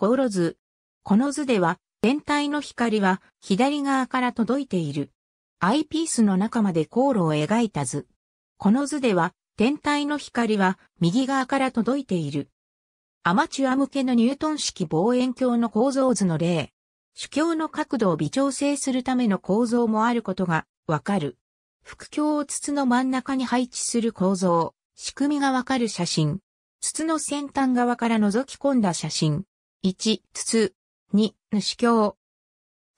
航路図。この図では、天体の光は左側から届いている。アイピースの中まで航路を描いた図。この図では、天体の光は右側から届いている。アマチュア向けのニュートン式望遠鏡の構造図の例。主鏡の角度を微調整するための構造もあることがわかる。副鏡を筒の真ん中に配置する構造、仕組みがわかる写真。筒の先端側から覗き込んだ写真。1、筒。2、主教。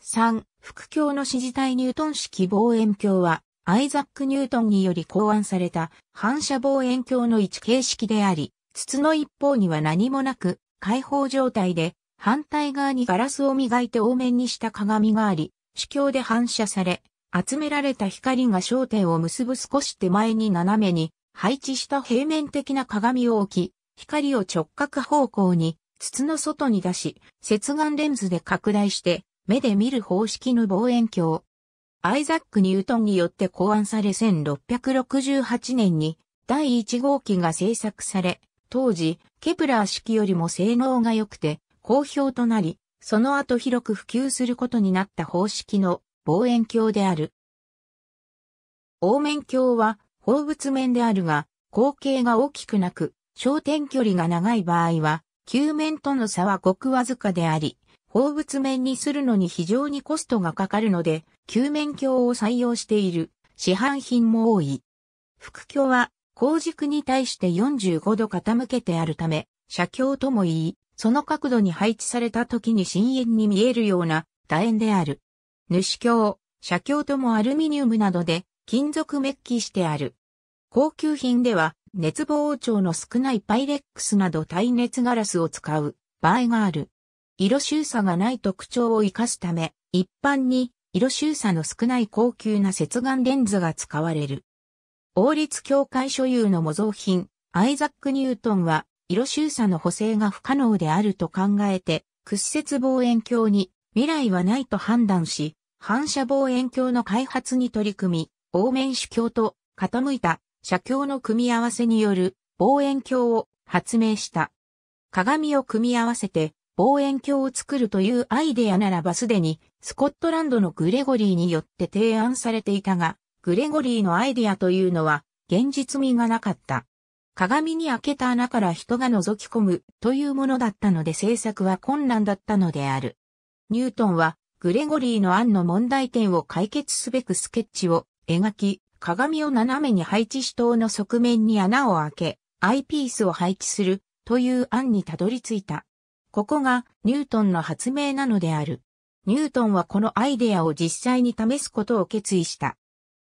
3、副教の支持体ニュートン式望遠鏡は、アイザック・ニュートンにより考案された反射望遠鏡の位置形式であり、筒の一方には何もなく、開放状態で、反対側にガラスを磨いて凹面にした鏡があり、主鏡で反射され、集められた光が焦点を結ぶ少し手前に斜めに配置した平面的な鏡を置き、光を直角方向に筒の外に出し、接眼レンズで拡大して、目で見る方式の望遠鏡。アイザック・ニュートンによって考案され1668年に第1号機が製作され、当時、ケプラー式よりも性能が良くて好評となり、その後広く普及することになった方式の望遠鏡である。凹面鏡は放物面であるが、光景が大きくなく、焦点距離が長い場合は、球面との差はごくわずかであり、放物面にするのに非常にコストがかかるので、球面鏡を採用している市販品も多い。副鏡は、後軸に対して45度傾けてあるため、斜鏡とも言い、その角度に配置された時に深淵に見えるような楕円である。主鏡、斜鏡ともアルミニウムなどで金属メッキしてある。高級品では熱膨張調の少ないパイレックスなど耐熱ガラスを使う場合がある。色収差がない特徴を生かすため、一般に色収差の少ない高級な接眼レンズが使われる。王立協会所有の模造品、アイザック・ニュートンは、色収差の補正が不可能であると考えて、屈折望遠鏡に未来はないと判断し、反射望遠鏡の開発に取り組み、応面主鏡と傾いた写経の組み合わせによる望遠鏡を発明した。鏡を組み合わせて望遠鏡を作るというアイデアならばすでにスコットランドのグレゴリーによって提案されていたが、グレゴリーのアイデアというのは現実味がなかった。鏡に開けた穴から人が覗き込むというものだったので制作は困難だったのである。ニュートンはグレゴリーの案の問題点を解決すべくスケッチを描き、鏡を斜めに配置し塔の側面に穴を開け、アイピースを配置するという案にたどり着いた。ここがニュートンの発明なのである。ニュートンはこのアイデアを実際に試すことを決意した。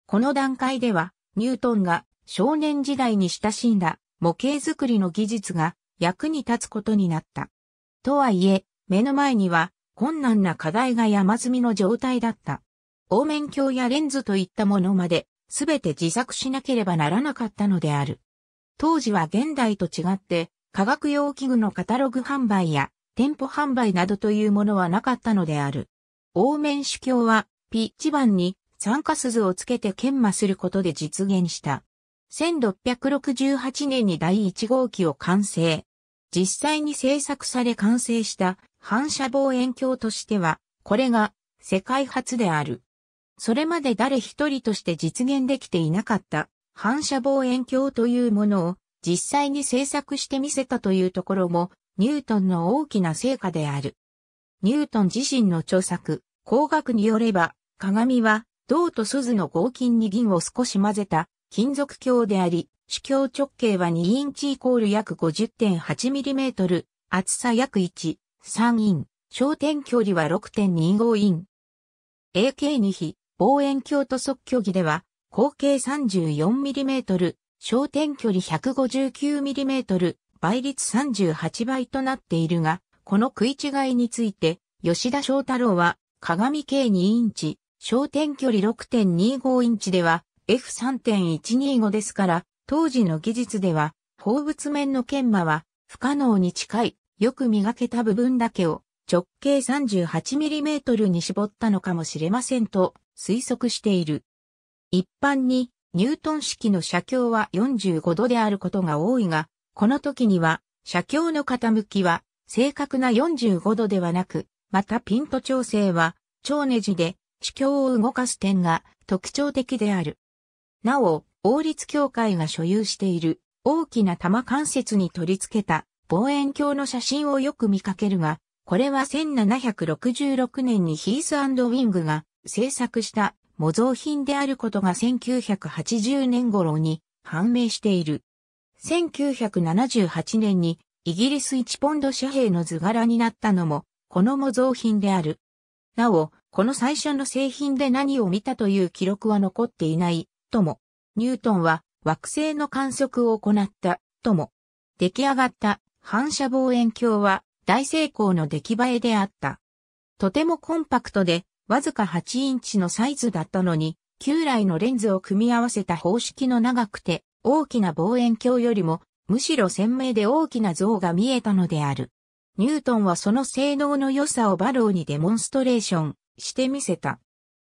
この段階では、ニュートンが少年時代に親しんだ模型作りの技術が役に立つことになった。とはいえ、目の前には困難な課題が山積みの状態だった。応免鏡やレンズといったものまですべて自作しなければならなかったのである。当時は現代と違って、科学用器具のカタログ販売や店舗販売などというものはなかったのである。メ面主教はピッチ板に酸化鈴をつけて研磨することで実現した。1668年に第1号機を完成。実際に製作され完成した反射望遠鏡としては、これが世界初である。それまで誰一人として実現できていなかった反射望遠鏡というものを実際に制作してみせたというところもニュートンの大きな成果である。ニュートン自身の著作、工学によれば、鏡は銅と鈴の合金に銀を少し混ぜた金属鏡であり、主鏡直径は2インチイコール約5 0 8トル、厚さ約1、3イン、焦点距離は6.25イン。AK2 比、望遠鏡と測距儀では、口径 34mm、焦点距離 159mm、倍率38倍となっているが、この食い違いについて、吉田翔太郎は、鏡径2インチ、焦点距離6.25インチでは、F3.125 ですから、当時の技術では、放物面の研磨は、不可能に近い、よく磨けた部分だけを、直径 38mm に絞ったのかもしれませんと推測している。一般にニュートン式の写経は45度であることが多いが、この時には写経の傾きは正確な45度ではなく、またピント調整は超ネジで地境を動かす点が特徴的である。なお、王立協会が所有している大きな玉関節に取り付けた望遠鏡の写真をよく見かけるが、これは1766年にヒースウィングが制作した模造品であることが1980年頃に判明している。1978年にイギリス1ポンド紙幣の図柄になったのもこの模造品である。なお、この最初の製品で何を見たという記録は残っていない、とも。ニュートンは惑星の観測を行った、とも。出来上がった反射望遠鏡は大成功の出来栄えであった。とてもコンパクトで、わずか8インチのサイズだったのに、旧来のレンズを組み合わせた方式の長くて、大きな望遠鏡よりも、むしろ鮮明で大きな像が見えたのである。ニュートンはその性能の良さをバローにデモンストレーションしてみせた。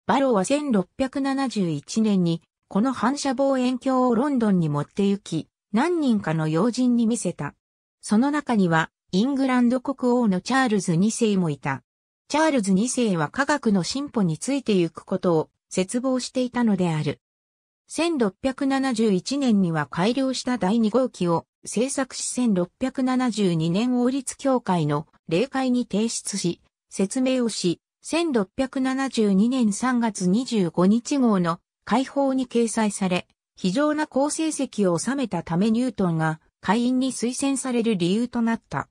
バローは1671年にこの反射望遠鏡をロンドンに持って行き、何人かの要人に見せた。その中にはイングランド国王のチャールズ2世もいた。チャールズ2世は科学の進歩についてゆくことを絶望していたのである。1671年には改良した第2号機を製作し1672年王立協会の例会に提出し、説明をし、1672年3月25日号の解放に掲載され、非常な好成績を収めたためニュートンが会員に推薦される理由となった。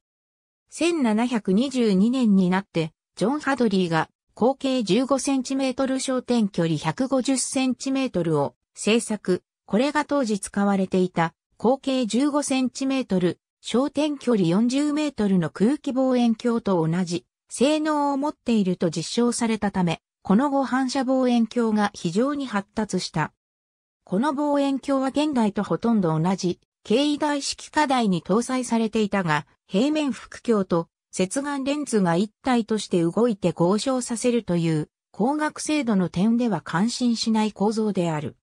1722年になって、ジョン・ハドリーが口径 15cm 焦点距離 150cm を製作。これが当時使われていた口径 15cm 焦点距離 40m の空気望遠鏡と同じ性能を持っていると実証されたため、この後反射望遠鏡が非常に発達した。この望遠鏡は現代とほとんど同じ経緯大式課題に搭載されていたが、平面副鏡と接眼レンズが一体として動いて合渉させるという、光学精度の点では感心しない構造である。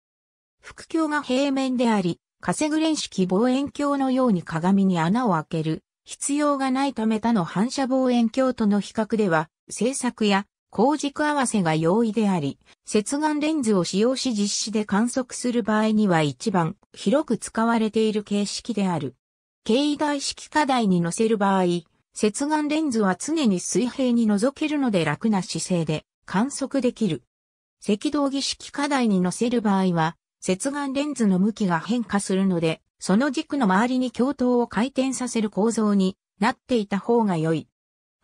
副鏡が平面であり、稼ぐ連式望遠鏡のように鏡に穴を開ける必要がないため他の反射望遠鏡との比較では、製作や光軸合わせが容易であり、接眼レンズを使用し実施で観測する場合には一番広く使われている形式である。経緯外式課題に載せる場合、接眼レンズは常に水平に覗けるので楽な姿勢で観測できる。赤道儀式課題に載せる場合は、接眼レンズの向きが変化するので、その軸の周りに鏡頭を回転させる構造になっていた方が良い。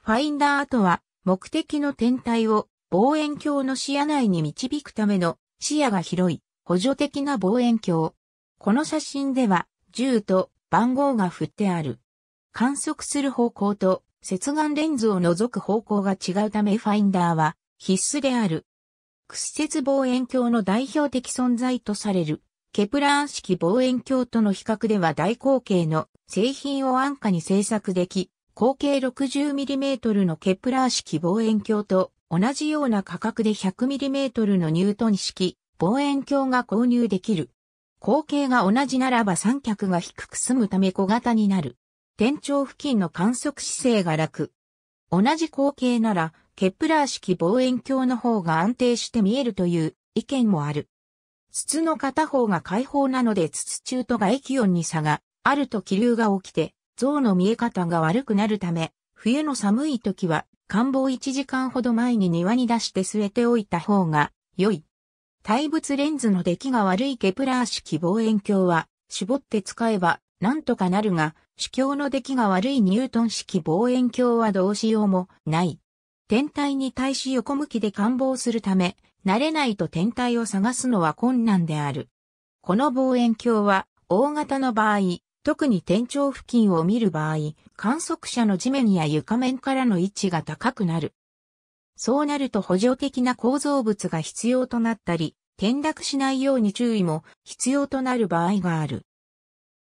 ファインダーとは、目的の天体を望遠鏡の視野内に導くための視野が広い補助的な望遠鏡。この写真では銃と番号が振ってある。観測する方向と接眼レンズを除く方向が違うためファインダーは必須である。屈折望遠鏡の代表的存在とされる、ケプラー式望遠鏡との比較では大口径の製品を安価に製作でき、口径 60mm のケプラー式望遠鏡と同じような価格で 100mm のニュートン式望遠鏡が購入できる。口径が同じならば三脚が低く済むため小型になる。天頂付近の観測姿勢が楽。同じ口径なら、ケプラー式望遠鏡の方が安定して見えるという意見もある。筒の片方が開放なので筒中と外気温に差があると気流が起きて像の見え方が悪くなるため、冬の寒い時は、看房1時間ほど前に庭に出して据えておいた方が良い。対物レンズの出来が悪いケプラー式望遠鏡は、絞って使えば、なんとかなるが、主鏡の出来が悪いニュートン式望遠鏡はどうしようもない。天体に対し横向きで看望するため、慣れないと天体を探すのは困難である。この望遠鏡は、大型の場合、特に天頂付近を見る場合、観測者の地面や床面からの位置が高くなる。そうなると補助的な構造物が必要となったり、転落しないように注意も必要となる場合がある。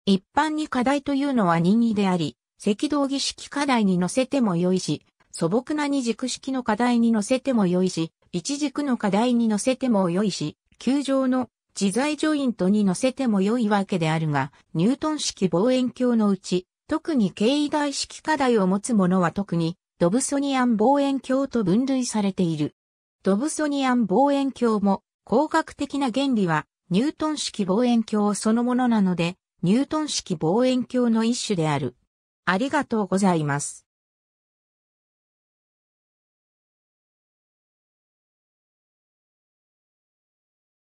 一般に課題というのは任意であり、赤道儀式課題に乗せても良いし、素朴な二軸式の課題に乗せても良いし、一軸の課題に乗せても良いし、球状の自在ジョイントに乗せても良いわけであるが、ニュートン式望遠鏡のうち、特に経緯大式課題を持つものは特に、ドブソニアン望遠鏡と分類されている。ドブソニアン望遠鏡も、工学的な原理は、ニュートン式望遠鏡そのものなので、ニュートン式望遠鏡の一種である。ありがとうございます。